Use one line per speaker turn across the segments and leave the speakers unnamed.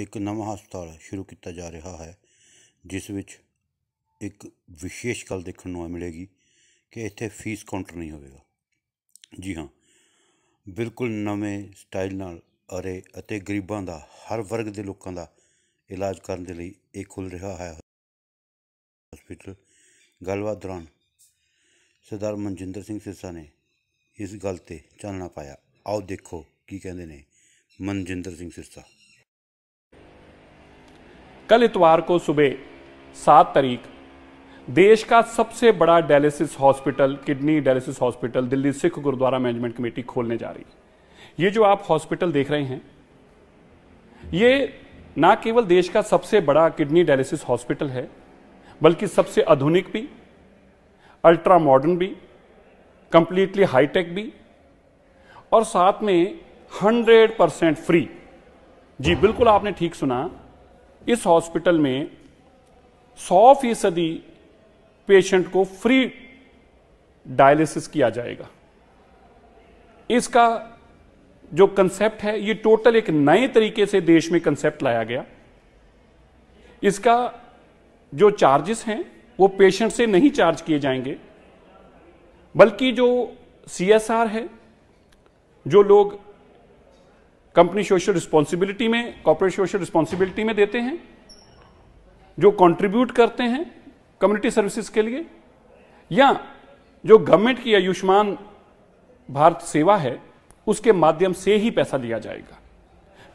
ਇੱਕ ਨਵਾਂ ਹਸਪਤਾਲ ਸ਼ੁਰੂ ਕੀਤਾ ਜਾ ਰਿਹਾ ਹੈ ਜਿਸ ਵਿੱਚ ਇੱਕ ਵਿਸ਼ੇਸ਼ ਗੱਲ ਦੇਖਣ ਨੂੰ ਮਿਲੇਗੀ ਕਿ ਇੱਥੇ ਫੀਸ ਕਾਊਂਟਰ ਨਹੀਂ ਹੋਵੇਗਾ ਜੀ ਹਾਂ ਬਿਲਕੁਲ ਨਵੇਂ ਸਟਾਈਲ ਨਾਲ ਅਰੇ ਅਤੇ ਗਰੀਬਾਂ ਦਾ ਹਰ ਵਰਗ ਦੇ ਲੋਕਾਂ ਦਾ ਇਲਾਜ ਕਰਨ ਦੇ ਲਈ ਇਹ ਖੁੱਲ ਰਿਹਾ ਹੈ ਹਸਪੀਟਲ ਗੱਲਬਾਤ ਦੌਰਾਨ ਸਰਦਾਰ ਮਨਜਿੰਦਰ ਸਿੰਘ ਸਿਰਸਾ ਨੇ ਇਸ ਗੱਲ ਤੇ ਚਾਨਣਾ ਪਾਇਆ ਆਓ ਦੇਖੋ ਕੀ ਕਹਿੰਦੇ ਨੇ ਮਨਜਿੰਦਰ ਸਿੰਘ ਸਿਰਸਾ
कल इतवार को सुबह सात तारीख देश का सबसे बड़ा dialysis hospital kidney dialysis hospital Delhi Sikh Gurdwara management committee खोलने जा रही है ये जो आप हॉस्पिटल देख रहे हैं ये ना केवल देश का सबसे बड़ा किडनी डायलिसिस हॉस्पिटल है बल्कि सबसे आधुनिक भी अल्ट्रा मॉडर्न भी कंप्लीटली हाईटेक भी और साथ में 100 परसेंट फ्री जी बिल्कुल आपने ठीक सुना इस हॉस्पिटल में 100 फीसदी पेशेंट को फ्री डायलिसिस किया जाएगा इसका जो कंसेप्ट है ये टोटल एक नए तरीके से देश में कंसेप्ट लाया गया इसका जो चार्जेस हैं वो पेशेंट से नहीं चार्ज किए जाएंगे बल्कि जो सीएसआर है जो लोग कंपनी सोशल रिस्पॉन्सिबिलिटी में कॉर्पोरेट सोशल रिस्पॉन्सिबिलिटी में देते हैं जो कंट्रीब्यूट करते हैं कम्युनिटी सर्विसेज के लिए या जो गवर्नमेंट की आयुष्मान भारत सेवा है उसके माध्यम से ही पैसा लिया जाएगा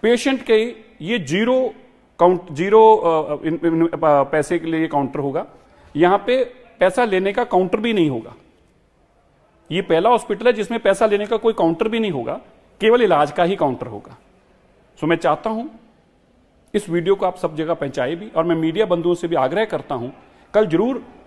पेशेंट के ये जीरो काउंट जीरो इन, इन, इन, पैसे के लिए काउंटर होगा यहां पे पैसा लेने का काउंटर भी नहीं होगा ये पहला हॉस्पिटल है जिसमें पैसा लेने का कोई काउंटर भी नहीं होगा केवल इलाज का ही काउंटर होगा सो मैं चाहता हूं इस वीडियो को आप सब जगह पहुंचाए भी और मैं मीडिया बंधुओं से भी आग्रह करता हूं कल जरूर